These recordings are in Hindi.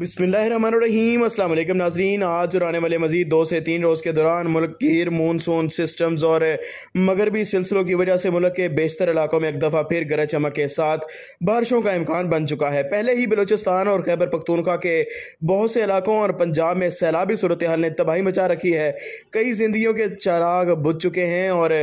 बसमीम अल्लाम नाजरीन आज और आने वाले मजीद दो से तीन रोज़ के दौरान मुल्क गिर मानसून सिस्टम्स और मगरबी सिलसिलों की वजह से मुल्क के बेशतर इलाकों में एक दफ़ा फिर गरज चमक के साथ बारिशों का इम्कान बन चुका है पहले ही बलूचिस्तान और खैबर पख्तूनखा के बहुत से इलाकों और पंजाब में सैलाबी सूरत हाल ने तबाही मचा रखी है कई जिंदगियों के चराग बुझ चुके हैं और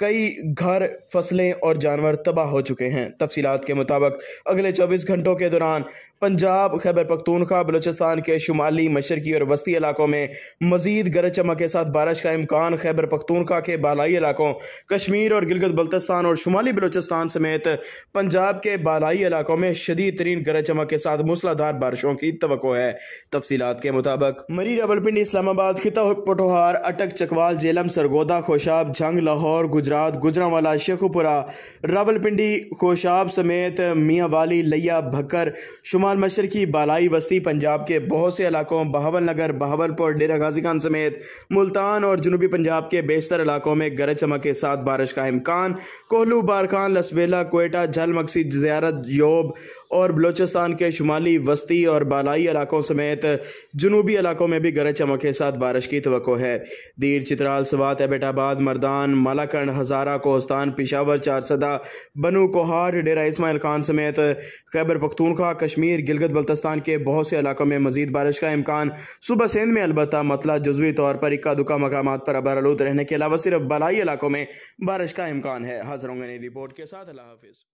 कई घर फसलें और जानवर तबाह हो चुके हैं तफसीत के मुताबिक अगले 24 घंटों के दौरान पंजाब खैबर पख्तूनखा बलोचिस्तान के शुमाली मशरकी और वस्ती इलाकों में मजीद गरज चमक के साथ बारिश का इम्कान खैबर पख्तूनखा के बालाई इलाकों कश्मीर और गिलगित बल्तिस्तान और शुमाली बलोचिस्तान समेत पंजाब के बालाई इलाकों में शदीद तरीन गरज चमक के साथ मूसलाधार बारिशों की तो है तफसीत के मुताबिक मरी रावलपिंडी इस्लामाबाद खिता पटोहार अटक चकवाल जेलम सरगोदा खोशाब झंग लाहौर गुजरात गुजरावाला शेखुपुरा रावलपिंडी खोशाब समेत मियाँ वाली लिया भक्कर शुमाल शुमाल मशर की बालाई बस्ती पंजाब के बहुत से इलाकों बहावल नगर बहावलपुर डेरा गाजी खान समेत मुल्तान और जनूबी पंजाब के बेशतर इलाकों में गरज चमक के साथ बारिश का इम्कान कोहलू बारखान लसबेला कोयटा झलमक्सी जियारत योब और बलूचिस्तान के शुमाली वस्ती और बालाई इलाकों समेत जनूबी इलाकों में भी गरज चमक के साथ बारिश की तो है दीर चित्राल सवात एबेटाबाद मर्दान मालाकंड हज़ारा कोस्तान पिशावर चारसदा बनू कोहाट डेरा इसमाइल खान समेत खैबर पख्तूनखा कश्मीर गिलगत बल्तस्तान के बहुत से इलाकों में मजीद बारिश का इम्कान सुबह सिंध में अलबत् मतला जजवी तौर पर इक्का दुका मकाम पर आलूद रहने के अलावा सिर्फ बलाई इलाकों में बारिश का इम्कान है हाजिर होंगे रिपोर्ट के साथ अल्लाह हाफिज़